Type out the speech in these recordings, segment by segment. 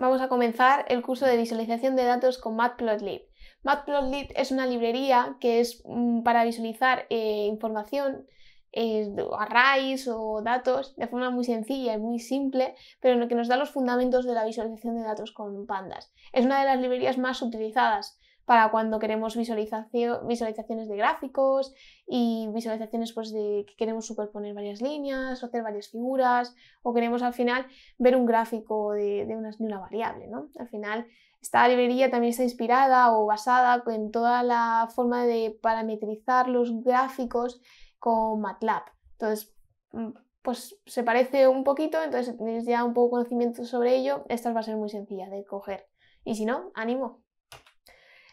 vamos a comenzar el curso de visualización de datos con Matplotlib. Matplotlib es una librería que es mm, para visualizar eh, información, eh, arrays o datos de forma muy sencilla y muy simple, pero en lo que nos da los fundamentos de la visualización de datos con pandas. Es una de las librerías más utilizadas para cuando queremos visualización, visualizaciones de gráficos y visualizaciones pues, de que queremos superponer varias líneas o hacer varias figuras o queremos al final ver un gráfico de, de, una, variable. ¿no? Al final esta librería también está inspirada o basada en toda la forma de parametrizar los gráficos con MATLAB. Entonces, mm, pues se parece un poquito, entonces si tenéis ya un poco de conocimiento sobre ello, esta va a ser muy sencilla de coger. Y si no, ánimo.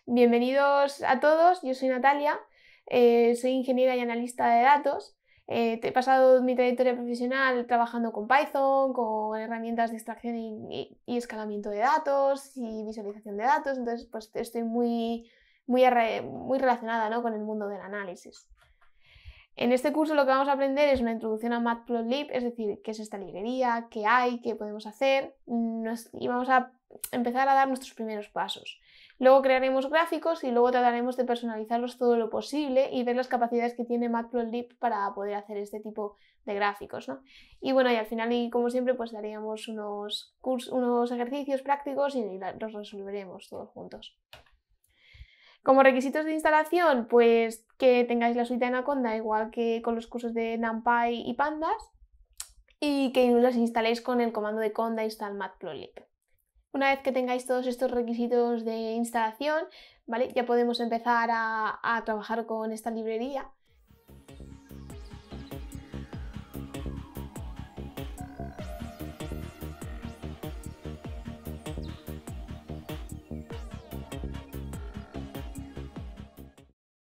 Bienvenidos a todos, yo soy Natalia, eh, soy ingeniera y analista de datos. Eh, he pasado mi trayectoria profesional trabajando con Python, con herramientas de extracción y, escalamiento de datos y visualización de datos, entonces pues estoy muy, muy, muy relacionada ¿no? con el mundo del análisis. En este curso lo que vamos a aprender es una introducción a Matplotlib, es decir, qué es esta librería, qué hay, qué podemos hacer, y vamos a empezar a dar nuestros primeros pasos. Luego crearemos gráficos y luego trataremos de personalizarlos todo lo posible y ver las capacidades que tiene Matplotlib para poder hacer este tipo de gráficos. Y bueno, y al final, y como siempre, pues daríamos unos, unos ejercicios prácticos y los resolveremos todos juntos. Como requisitos de instalación, pues que tengáis la suite Anaconda igual que con los cursos de NumPy y Pandas y que las instaléis con el comando de conda install matplotlib. Una vez que tengáis todos estos requisitos de instalación, ¿vale? ya podemos empezar a trabajar con esta librería